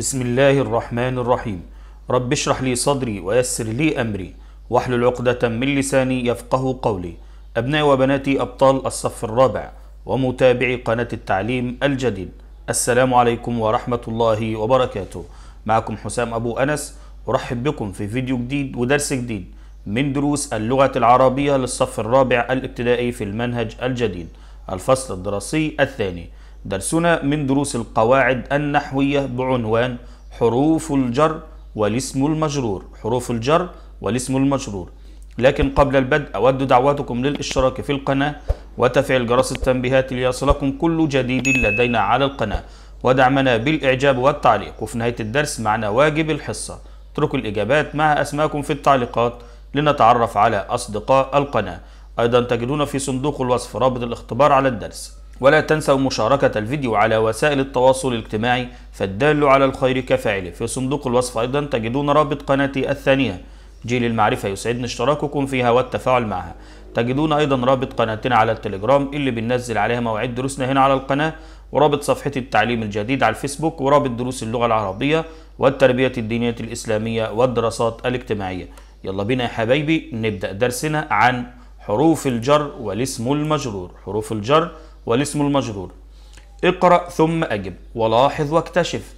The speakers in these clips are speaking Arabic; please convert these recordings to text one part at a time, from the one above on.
بسم الله الرحمن الرحيم رب اشرح لي صدري ويسر لي أمري واحلل عقدة من لساني يفقه قولي أبنائي وبناتي أبطال الصف الرابع ومتابعي قناة التعليم الجديد السلام عليكم ورحمة الله وبركاته معكم حسام أبو أنس أرحب بكم في فيديو جديد ودرس جديد من دروس اللغة العربية للصف الرابع الابتدائي في المنهج الجديد الفصل الدراسي الثاني درسنا من دروس القواعد النحوية بعنوان حروف الجر والاسم المجرور حروف الجر والاسم المجرور لكن قبل البدء أود دعوتكم للاشتراك في القناة وتفعيل جرس التنبيهات ليصلكم كل جديد لدينا على القناة ودعمنا بالإعجاب والتعليق وفي نهاية الدرس معنا واجب الحصة اتركوا الإجابات مع أسماءكم في التعليقات لنتعرف على أصدقاء القناة أيضا تجدون في صندوق الوصف رابط الاختبار على الدرس ولا تنسوا مشاركة الفيديو على وسائل التواصل الاجتماعي فالدال على الخير كفاعله في صندوق الوصف أيضا تجدون رابط قناتي الثانية جيل المعرفة يسعدني اشتراككم فيها والتفاعل معها تجدون أيضا رابط قناتنا على التليجرام اللي بننزل عليها مواعيد دروسنا هنا على القناة ورابط صفحة التعليم الجديد على الفيسبوك ورابط دروس اللغة العربية والتربية الدينية الإسلامية والدراسات الاجتماعية يلا بينا يا حبايبي نبدأ درسنا عن حروف الجر والاسم المجرور حروف الجر والاسم المجرور اقرأ ثم أجب ولاحظ واكتشف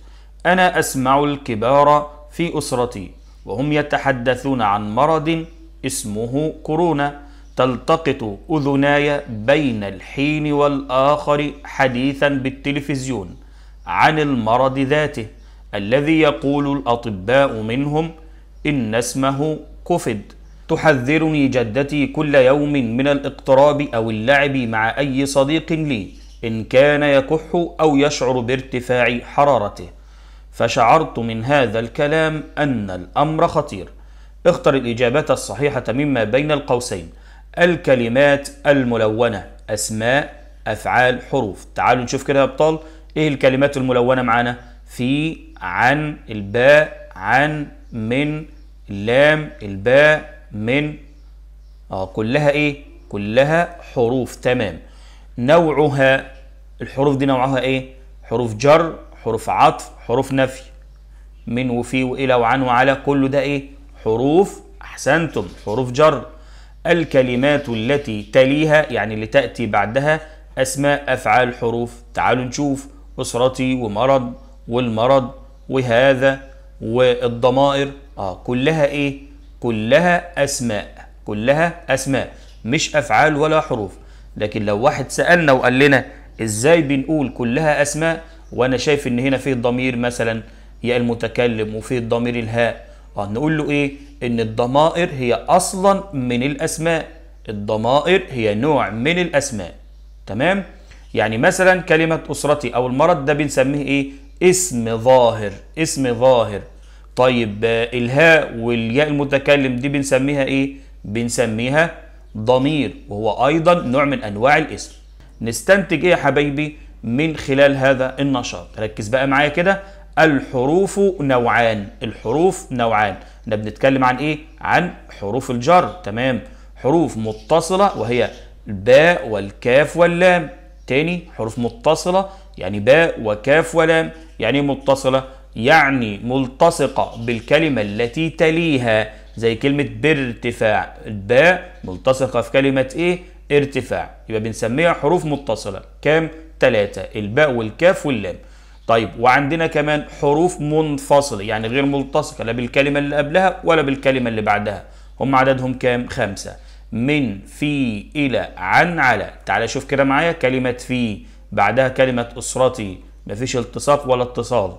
أنا أسمع الكبار في أسرتي وهم يتحدثون عن مرض اسمه كورونا تلتقط أذناي بين الحين والآخر حديثا بالتلفزيون عن المرض ذاته الذي يقول الأطباء منهم إن اسمه كوفيد تحذرني جدتي كل يوم من الاقتراب أو اللعب مع أي صديق لي إن كان يكح أو يشعر بارتفاع حرارته فشعرت من هذا الكلام أن الأمر خطير اختر الإجابات الصحيحة مما بين القوسين الكلمات الملونة أسماء أفعال حروف تعالوا نشوف كده يا أبطال إيه الكلمات الملونة معانا في عن الباء عن من اللام الباء من اه كلها ايه كلها حروف تمام نوعها الحروف دي نوعها ايه حروف جر حروف عطف حروف نفي من وفي والى وعن وعلى كله ده ايه حروف احسنتم حروف جر الكلمات التي تليها يعني اللي تاتي بعدها اسماء افعال حروف تعالوا نشوف اسرتي ومرض والمرض وهذا والضمائر اه كلها ايه كلها أسماء كلها أسماء مش أفعال ولا حروف لكن لو واحد سألنا وقال لنا إزاي بنقول كلها أسماء وأنا شايف إن هنا فيه الضمير مثلا يا المتكلم وفيه الضمير الهاء اه نقول له إيه إن الضمائر هي أصلا من الأسماء الضمائر هي نوع من الأسماء تمام يعني مثلا كلمة أسرتي أو المرض ده بنسميه إيه اسم ظاهر اسم ظاهر طيب الهاء والياء المتكلم دي بنسميها ايه بنسميها ضمير وهو ايضا نوع من انواع الاسم نستنتج ايه يا حبايبي من خلال هذا النشاط ركز بقى معايا كده الحروف نوعان الحروف نوعان احنا بنتكلم عن ايه عن حروف الجر تمام حروف متصله وهي الباء والكاف واللام تاني حروف متصله يعني باء وكاف ولام يعني متصله يعني ملتصقة بالكلمة التي تليها زي كلمة بارتفاع الباء ملتصقة في كلمة إيه؟ ارتفاع يبقى بنسميها حروف متصلة كام؟ ثلاثة الباء والكاف واللام طيب وعندنا كمان حروف منفصلة يعني غير ملتصقة لا بالكلمة اللي قبلها ولا بالكلمة اللي بعدها هم عددهم كام؟ خمسة من في إلى عن على تعالى شوف كده معايا كلمة في بعدها كلمة أسرتي مفيش التصاق ولا اتصال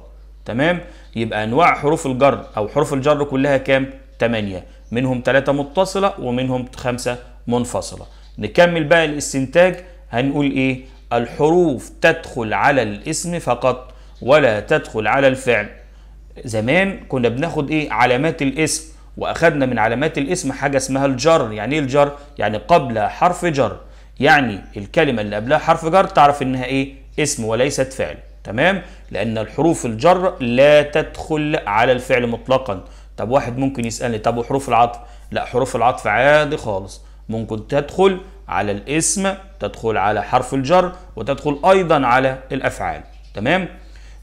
تمام يبقى انواع حروف الجر او حروف الجر كلها كام 8 منهم 3 متصله ومنهم 5 منفصله نكمل بقى الاستنتاج هنقول ايه الحروف تدخل على الاسم فقط ولا تدخل على الفعل زمان كنا بناخد ايه علامات الاسم واخدنا من علامات الاسم حاجه اسمها الجر يعني ايه الجر يعني قبل حرف جر يعني الكلمه اللي قبلها حرف جر تعرف انها ايه اسم وليست فعل تمام لان الحروف الجر لا تدخل على الفعل مطلقا طب واحد ممكن يسالني طب وحروف العطف لا حروف العطف عادي خالص ممكن تدخل على الاسم تدخل على حرف الجر وتدخل ايضا على الافعال تمام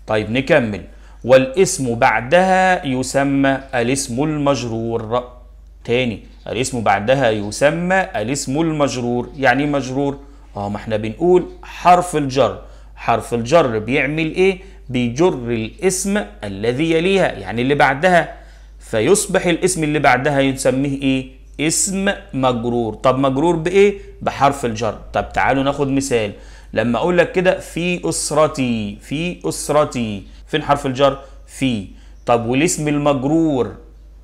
طيب نكمل والاسم بعدها يسمى الاسم المجرور تاني الاسم بعدها يسمى الاسم المجرور يعني إيه مجرور اه ما احنا بنقول حرف الجر حرف الجر بيعمل ايه بيجر الاسم الذي يليها يعني اللي بعدها فيصبح الاسم اللي بعدها يسميه ايه اسم مجرور طب مجرور بايه بحرف الجر طب تعالوا ناخد مثال لما اقول لك كده في اسرتي في اسرتي فين حرف الجر في طب والاسم المجرور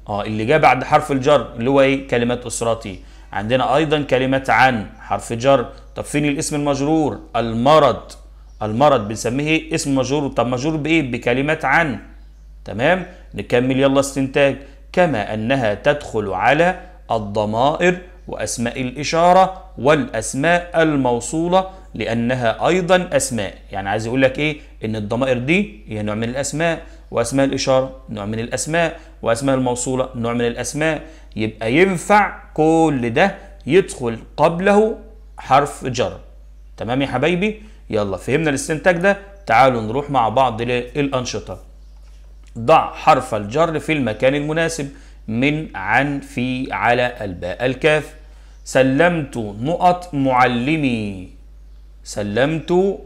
اه اللي جه بعد حرف الجر اللي هو ايه كلمه اسرتي عندنا ايضا كلمه عن حرف جر طب فين الاسم المجرور المرض المرض بنسميه ايه اسم مجرور طب مجرور بايه بكلمات عن تمام نكمل يلا استنتاج كما انها تدخل على الضمائر واسماء الاشاره والاسماء الموصوله لانها ايضا اسماء يعني عايز يقول لك ايه ان الضمائر دي هي نوع من الاسماء واسماء الاشاره نوع من الاسماء واسماء الموصوله نوع من الاسماء يبقى ينفع كل ده يدخل قبله حرف جر تمام يا حبايبي يلا فهمنا الاستنتاج ده تعالوا نروح مع بعض للأنشطة ضع حرف الجر في المكان المناسب من عن في على الباء الكاف سلمت نقط معلمي سلمت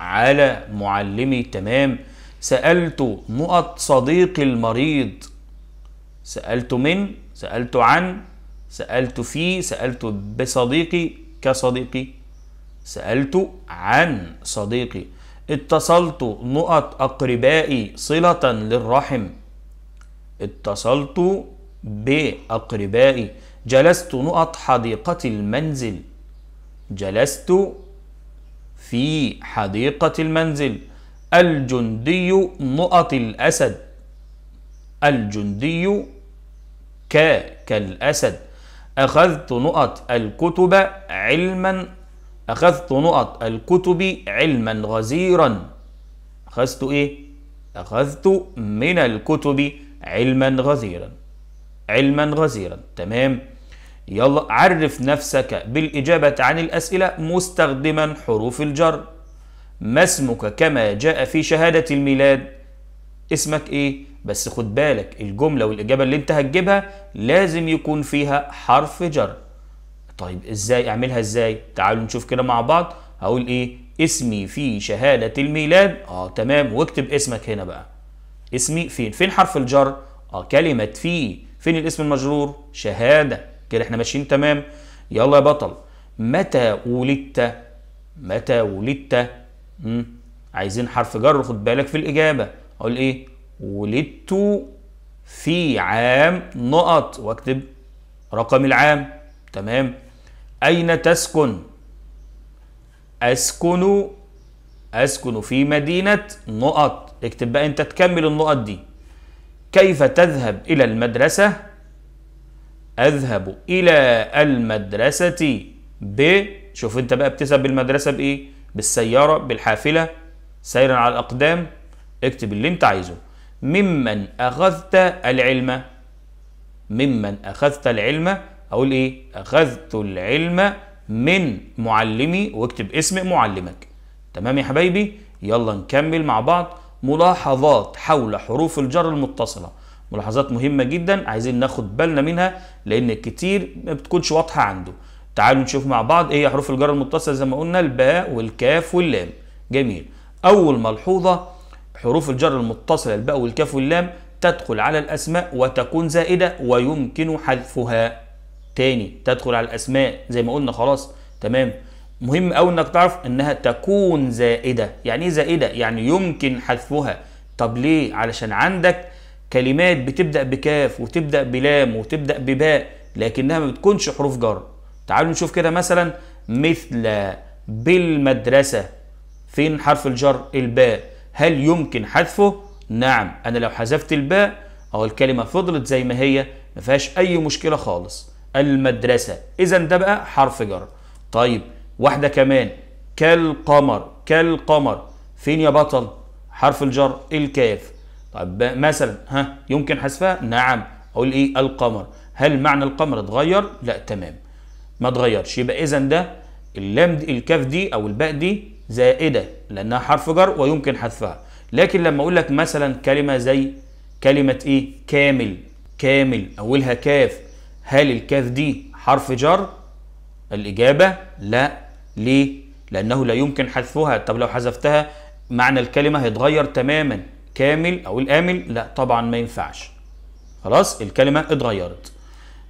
على معلمي تمام سألت نقط صديقي المريض سألت من سألت عن سألت في سألت بصديقي كصديقي سألت عن صديقي اتصلت نقط أقربائي صلة للرحم اتصلت بأقربائي جلست نقط حديقة المنزل جلست في حديقة المنزل الجندي نقط الأسد الجندي ك كالأسد أخذت نقط الكتب علما أخذت نقط الكتب علما غزيرا أخذت إيه؟ أخذت من الكتب علما غزيرا علما غزيرا تمام يلا عرف نفسك بالإجابة عن الأسئلة مستخدما حروف الجر ما اسمك كما جاء في شهادة الميلاد اسمك إيه؟ بس خد بالك الجملة والإجابة اللي أنت هتجيبها لازم يكون فيها حرف جر طيب ازاي اعملها ازاي تعالوا نشوف كده مع بعض هقول ايه اسمي في شهادة الميلاد اه تمام واكتب اسمك هنا بقى اسمي فين فين حرف الجر اه كلمة في فين الاسم المجرور شهادة كده احنا ماشيين تمام يلا يا بطل متى ولدت متى ولدت عايزين حرف جر خد بالك في الإجابة أقول إيه ولدت في عام نقط واكتب رقم العام تمام أين تسكن؟ أسكن أسكن في مدينة نقط اكتب بقى أنت تكمل النقط دي كيف تذهب إلى المدرسة؟ أذهب إلى المدرسة ب شوف أنت بقى بتذهب المدرسة بإيه؟ بالسيارة بالحافلة سيرا على الأقدام اكتب اللي أنت عايزه ممن أخذت العلم ممن أخذت العلم هقول ايه اخذت العلم من معلمي واكتب اسم معلمك تمام يا حبايبي يلا نكمل مع بعض ملاحظات حول حروف الجر المتصله ملاحظات مهمه جدا عايزين ناخد بالنا منها لان كتير ما بتكونش واضحه عنده تعالوا نشوف مع بعض ايه حروف الجر المتصله زي ما قلنا الباء والكاف واللام جميل اول ملحوظه حروف الجر المتصله الباء والكاف واللام تدخل على الاسماء وتكون زائده ويمكن حذفها تاني تدخل على الاسماء زي ما قلنا خلاص تمام مهم او انك تعرف انها تكون زائده يعني ايه زائده يعني يمكن حذفها طب ليه علشان عندك كلمات بتبدا بكاف وتبدا بلام وتبدا بباء لكنها ما بتكونش حروف جر تعالوا نشوف كده مثلا مثل بالمدرسه فين حرف الجر الباء هل يمكن حذفه نعم انا لو حذفت الباء او الكلمه فضلت زي ما هي ما فيهاش اي مشكله خالص المدرسة إذا ده بقى حرف جر طيب واحدة كمان كالقمر كالقمر فين يا بطل حرف الجر الكاف طب مثلا ها يمكن حذفها نعم اقول ايه القمر هل معنى القمر اتغير لا تمام ما اتغيرش يبقى اذا ده اللام دي الكاف دي او الباء دي زائده لانها حرف جر ويمكن حذفها لكن لما اقول لك مثلا كلمه زي كلمه ايه كامل كامل اولها كاف هل الكاف دي حرف جر الإجابة لا ليه؟ لأنه لا يمكن حذفها طب لو حذفتها معنى الكلمة هيتغير تماما كامل أو الآمل لا طبعا ما ينفعش خلاص الكلمة اتغيرت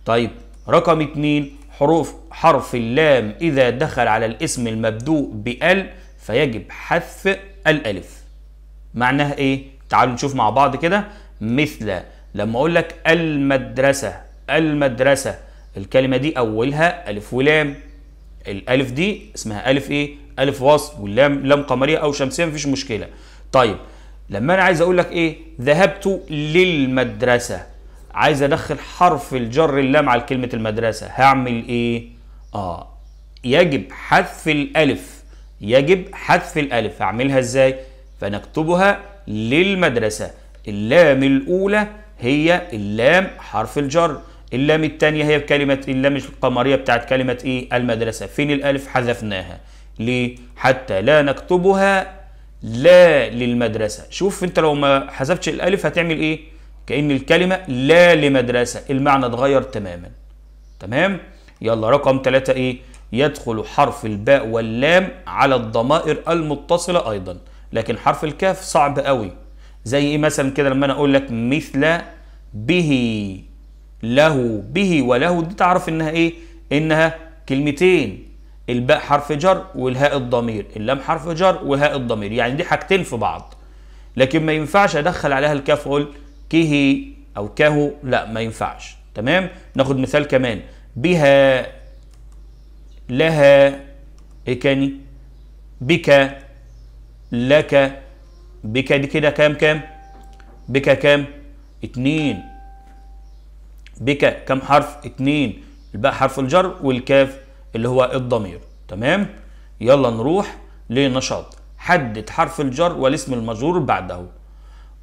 طيب رقم اتنين حروف حرف اللام إذا دخل على الاسم المبدوء بأل فيجب حذف الألف معناها إيه؟ تعالوا نشوف مع بعض كده مثل لما أقول لك المدرسة المدرسة الكلمة دي أولها ألف ولام الألف دي اسمها ألف إيه؟ ألف وصل واللام لام قمرية أو شمسية مفيش مشكلة طيب لما أنا عايز أقول لك إيه؟ ذهبت للمدرسة عايز أدخل حرف الجر اللام على كلمة المدرسة هعمل إيه؟ آه يجب حذف الألف يجب حذف الألف هعملها إزاي؟ فنكتبها للمدرسة اللام الأولى هي اللام حرف الجر اللام الثانيه هي كلمة اللام القمريه بتاعت كلمه ايه المدرسه فين الالف حذفناها ليه حتى لا نكتبها لا للمدرسه شوف انت لو ما حذفتش الالف هتعمل ايه كان الكلمه لا لمدرسه المعنى اتغير تماما تمام يلا رقم ثلاثة ايه يدخل حرف الباء واللام على الضمائر المتصله ايضا لكن حرف الكاف صعب أوي، زي ايه مثلا كده لما انا اقول لك مثل به له به وله دي تعرف انها ايه انها كلمتين الباء حرف جر والهاء الضمير اللام حرف جر والهاء الضمير يعني دي حاجتين في بعض لكن ما ينفعش ادخل عليها الكاف اقول كهي او كهو لا ما ينفعش تمام ناخد مثال كمان بها لها ايه كاني بك لك بك دي كده كام كام بك كام اتنين بك كم حرف اتنين الباء حرف الجر والكاف اللي هو الضمير تمام يلا نروح لنشاط حدد حرف الجر والاسم المجرور بعده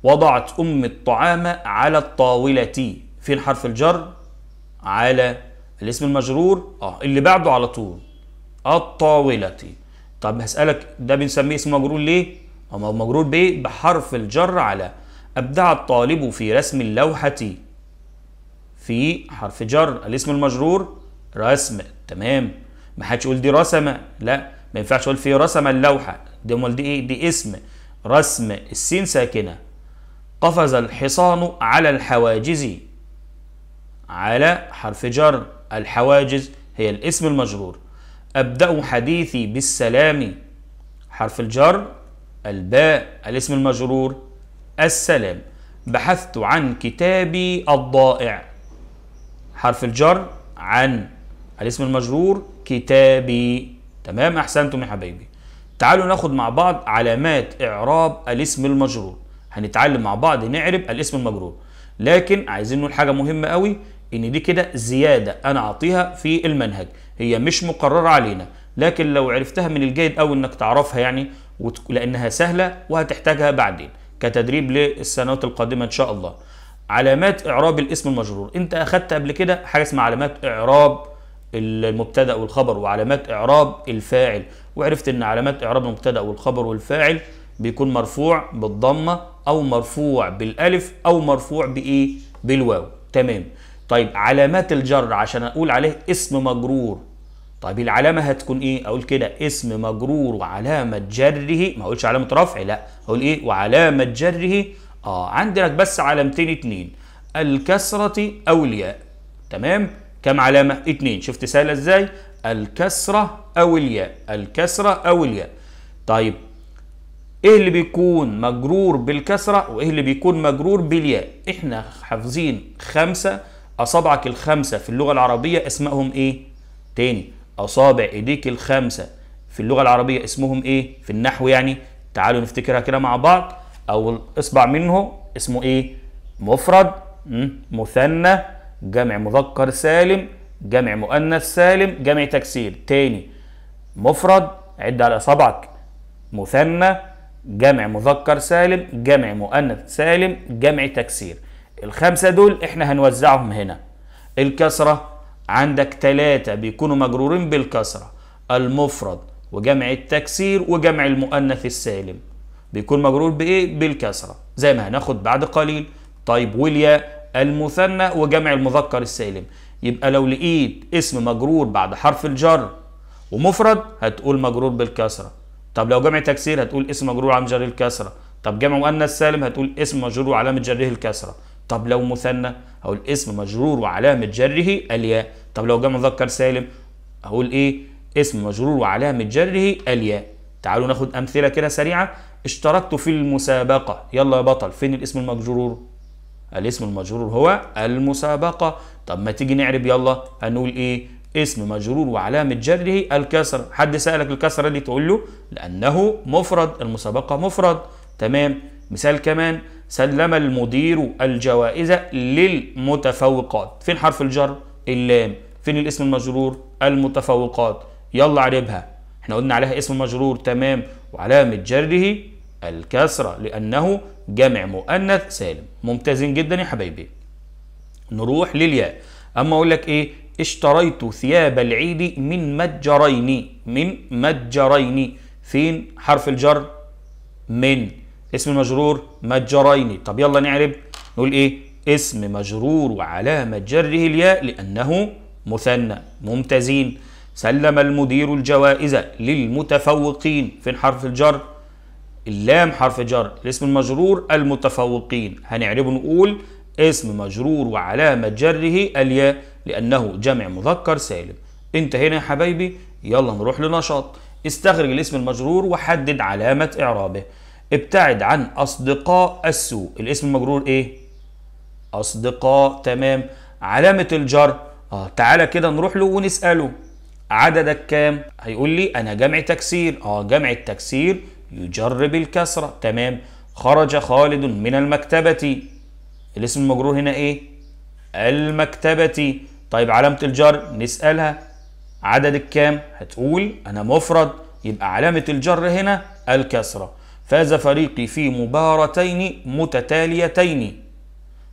وضعت أم الطعام على الطاولة فين حرف الجر على الاسم المجرور اه اللي بعده على طول الطاولة طب هسألك ده بنسميه اسم مجرور ليه؟ هو مجرور بإيه؟ بحرف الجر على أبدع الطالب في رسم اللوحة في حرف جر الاسم المجرور رسم تمام ما حدش يقول دي رسمه لا ما ينفعش اقول في رسم اللوحه دي امال دي ايه دي اسم رسم السين ساكنه قفز الحصان على الحواجز على حرف جر الحواجز هي الاسم المجرور ابدا حديثي بالسلام حرف الجر الباء الاسم المجرور السلام بحثت عن كتابي الضائع حرف الجر عن الاسم المجرور كتابي تمام احسنتم يا حبايبي تعالوا ناخد مع بعض علامات اعراب الاسم المجرور هنتعلم مع بعض نعرب الاسم المجرور لكن عايزين نقول حاجه مهمه قوي ان دي كده زياده انا اعطيها في المنهج هي مش مقرره علينا لكن لو عرفتها من الجيد قوي انك تعرفها يعني وت... لانها سهله وهتحتاجها بعدين كتدريب للسنوات القادمه ان شاء الله علامات اعراب الاسم المجرور انت اخدت قبل كده حاجه اسمها علامات اعراب المبتدا والخبر وعلامات اعراب الفاعل وعرفت ان علامات اعراب المبتدا والخبر والفاعل بيكون مرفوع بالضمه او مرفوع بالالف او مرفوع بايه بالواو تمام طيب علامات الجر عشان اقول عليه اسم مجرور طيب العلامه هتكون ايه اقول كده اسم مجرور وعلامه جره ما اقولش علامه رفع لا اقول ايه وعلامه جره اه عندك بس علامتين اتنين الكسرة أو الياء تمام كم علامة؟ اتنين شفت سهلة ازاي؟ الكسرة أو الياء الكسرة أو الياء طيب ايه اللي بيكون مجرور بالكسرة وايه اللي بيكون مجرور بالياء احنا حافظين خمسة أصابعك الخمسة في اللغة العربية اسمهم ايه؟ تاني أصابع إيديك الخمسة في اللغة العربية اسمهم ايه؟ في النحو يعني تعالوا نفتكرها كده مع بعض اول اصبع منه اسمه ايه مفرد مثنى جمع مذكر سالم جمع مؤنث سالم جمع تكسير تاني مفرد عد على اصابعك مثنى جمع مذكر سالم جمع مؤنث سالم جمع تكسير الخمسة دول احنا هنوزعهم هنا الكسرة عندك تلاتة بيكونوا مجرورين بالكسرة المفرد وجمع التكسير وجمع المؤنث السالم بيكون مجرور بايه بالكسره زي ما هناخد بعد قليل طيب والياء المثنى وجمع المذكر السالم يبقى لو لقيت اسم مجرور بعد حرف الجر ومفرد هتقول مجرور بالكسره طب لو جمع تكسير هتقول اسم مجرور عن جر الكسره طب جمع مؤنث سالم هتقول اسم مجرور وعلامه جره الكسره طب لو مثنى هقول اسم مجرور وعلامه جره الياء طب لو جمع مذكر سالم هقول ايه اسم مجرور وعلامه جره الياء تعالوا ناخد امثله كده سريعه اشتركت في المسابقة يلا يا بطل فين الاسم المجرور الاسم المجرور هو المسابقة طب ما تيجي نعرب يلا هنقول ايه اسم مجرور وعلامة جره الكسر حد سألك الكسرة دي تقول له لأنه مفرد المسابقة مفرد تمام مثال كمان سلم المدير الجوائز للمتفوقات فين حرف الجر اللام فين الاسم المجرور المتفوقات يلا عربها احنا قلنا عليها اسم مجرور تمام وعلامة جره الكسرة لأنه جمع مؤنث سالم ممتازين جدا يا حبايبي نروح للياء أما أقول لك إيه اشتريت ثياب العيد من متجرين من متجرين فين حرف الجر من اسم المجرور متجرين طب يلا نعرب نقول ايه اسم مجرور وعلامة جره الياء لأنه مثنى ممتازين سلم المدير الجوائز للمتفوقين فين حرف الجر اللام حرف جر الاسم المجرور المتفوقين هنعربه نقول اسم مجرور وعلامة جره الياء لأنه جمع مذكر سالم انتهينا يا حبايبي يلا نروح لنشاط استخرج الاسم المجرور وحدد علامة إعرابه ابتعد عن أصدقاء السوء الاسم المجرور إيه؟ أصدقاء تمام علامة الجر آه تعالى كده نروح له ونسأله عددك كام هيقول لي انا جمع تكسير اه جمع التكسير يجرب الكسرة، تمام خرج خالد من المكتبه الاسم المجرور هنا ايه المكتبه طيب علامه الجر نسالها عددك كام هتقول انا مفرد يبقى علامه الجر هنا الكسره فاز فريقي في مبارتين متتاليتين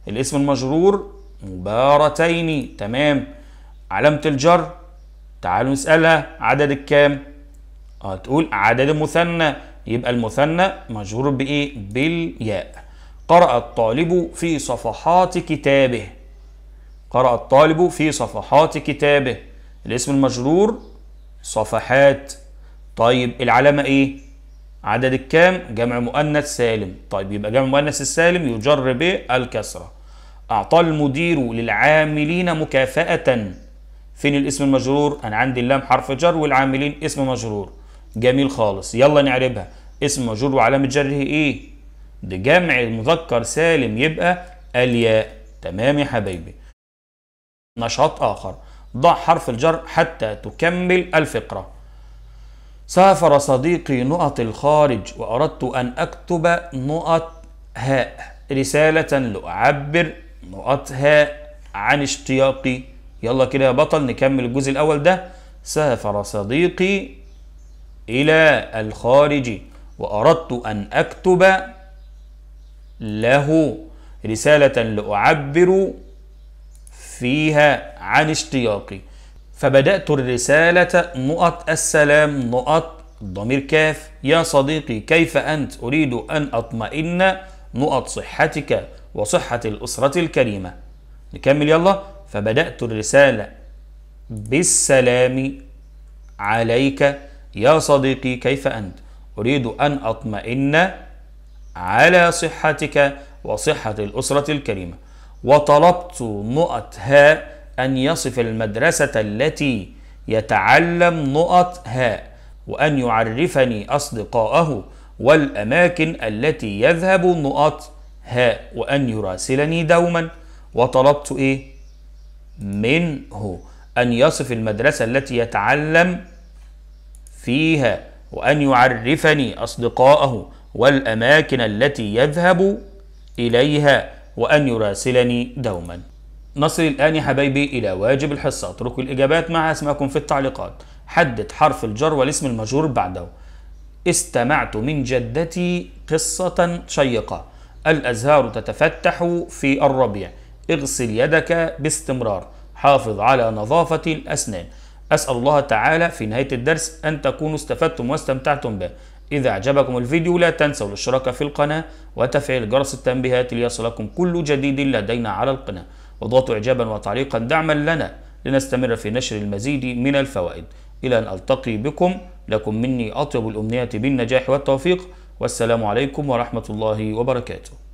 الاسم المجرور مبارتين تمام علامه الجر تعالوا نسألها عدد الكام؟ اه تقول عدد المثنى يبقى المثنى مجرور بايه؟ بالياء قرأ الطالب في صفحات كتابه قرأ الطالب في صفحات كتابه الاسم المجرور صفحات طيب العلامة ايه؟ عدد الكام؟ جمع مؤنث سالم طيب يبقى جمع مؤنث السالم يجر بالكسرة أعطى المدير للعاملين مكافأة فين الاسم المجرور انا عندي اللام حرف جر والعاملين اسم مجرور جميل خالص يلا نعربها اسم مجرور وعلامه جره ايه ده جمع المذكر سالم يبقى الياء تمام يا حبايبي نشاط اخر ضع حرف الجر حتى تكمل الفقره سافر صديقي نقط الخارج وأردت أن أكتب نقط هاء رسالة لأعبر نقط هاء عن اشتياقي يلا كده يا بطل نكمل الجزء الأول ده سافر صديقي إلى الخارج وأردت أن أكتب له رسالة لأعبر فيها عن اشتياقي فبدأت الرسالة نقط السلام نقط ضمير كاف يا صديقي كيف أنت أريد أن أطمئن نقط صحتك وصحة الأسرة الكريمة نكمل يلا فبدأت الرسالة بالسلام عليك يا صديقي كيف أنت أريد أن أطمئن على صحتك وصحة الأسرة الكريمة وطلبت نقط هاء أن يصف المدرسة التي يتعلم نقط هاء وأن يعرفني أصدقائه والأماكن التي يذهب نقط هاء وأن يراسلني دوما وطلبت إيه منه أن يصف المدرسة التي يتعلم فيها وأن يعرفني أصدقائه والأماكن التي يذهب إليها وأن يراسلني دوما نصل الآن يا حبايبي إلى واجب الحصة اتركوا الإجابات مع أسماءكم في التعليقات حدد حرف الجر والاسم المجرور بعده استمعت من جدتي قصة شيقة الأزهار تتفتح في الربيع اغسل يدك باستمرار حافظ على نظافة الأسنان أسأل الله تعالى في نهاية الدرس أن تكونوا استفدتم واستمتعتم به إذا أعجبكم الفيديو لا تنسوا الاشتراك في القناة وتفعيل جرس التنبيهات ليصلكم كل جديد لدينا على القناة وضغطوا إعجابا وتعليقا دعما لنا لنستمر في نشر المزيد من الفوائد إلى أن ألتقي بكم لكم مني أطيب الأمنيات بالنجاح والتوفيق والسلام عليكم ورحمة الله وبركاته